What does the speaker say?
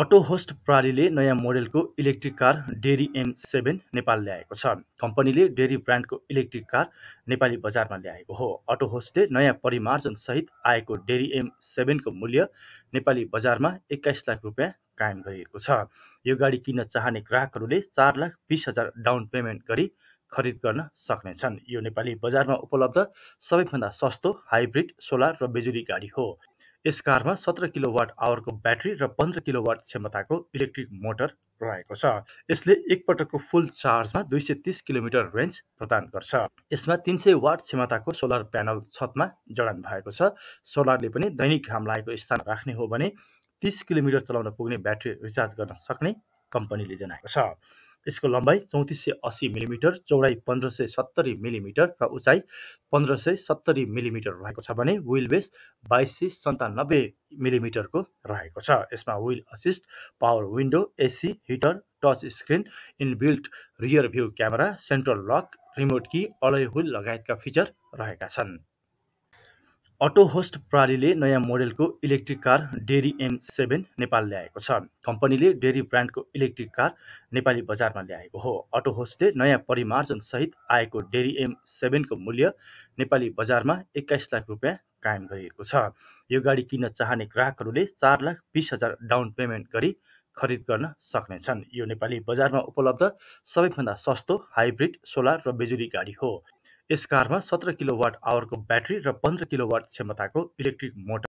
auto host प्रालीले नयाँ मोडेलको इलेक्ट्रिक कार डेरी एम सेभेन नेपाल ल्याएको छ कम्पनीले डेरी ब्रान्डको इलेक्ट्रिक कार नेपाली बजारमा ल्याएको हो अटो होस्टले नयाँ परिमार्जनसहित आएको डेरी एम सेभेनको मूल्य नेपाली बजारमा एक्काइस लाख रुपियाँ कायम गरिएको छ यो गाडी किन्न चाहने ग्राहकहरूले चार लाख बिस हजार डाउन पेमेन्ट गरी खरिद गर्न सक्नेछन् यो नेपाली बजारमा उपलब्ध सबैभन्दा सस्तो हाइब्रिड सोलर र बिजुली गाडी हो यस कारमा सत्र किलोवाट आवरको ब्याट्री र पन्ध्र किलोवाट क्षमताको इलेक्ट्रिक मोटर रहेको छ यसले एकपटकको फुल चार्जमा दुई सय तिस किलोमिटर रेन्ज प्रदान गर्छ यसमा तिन सय वाट क्षमताको सोलर प्यानल छतमा जडान भएको छ सोलरले पनि दैनिक घाम लागेको स्थान राख्ने हो भने तिस किलोमिटर चलाउन पुग्ने ब्याट्री रिचार्ज गर्न सक्ने कम्पनीले जनाएको छ यसको लम्बाइ चौतिस सय अस्सी मिलिमिटर चौडाइ पन्ध्र सय सत्तरी मिलिमिटर र उचाइ पन्ध्र सय सत्तरी मिलिमिटर रहेको छ भने विल बेस बाइस सय सन्तानब्बे मिलिमिटरको रहेको छ यसमा wheel assist power window AC heater touch screen inbuilt rear view camera central lock remote key alloy हुल लगायतका फिचर रहेका छन् अटो होस्ट प्रालीले नयाँ मोडेलको इलेक्ट्रिक कार डेरी एम सेभेन नेपाल ल्याएको छ कम्पनीले डेरी ब्रान्डको इलेक्ट्रिक कार नेपाली बजारमा ल्याएको हो अटो होस्टले नयाँ परिमार्जनसहित आएको डेरी एम सेभेनको मूल्य नेपाली बजारमा एक्काइस लाख रुपियाँ कायम गरिएको छ यो गाडी किन्न चाहने ग्राहकहरूले चार लाख बिस हजार डाउन पेमेन्ट गरी खरिद गर्न सक्नेछन् यो नेपाली बजारमा उपलब्ध सबैभन्दा सस्तो हाइब्रिड सोलर र बिजुली गाडी हो यस कारमा सत्र किलोवाट आवरको ब्याट्री र पन्ध्र किलोवाट क्षमताको इलेक्ट्रिक मोटर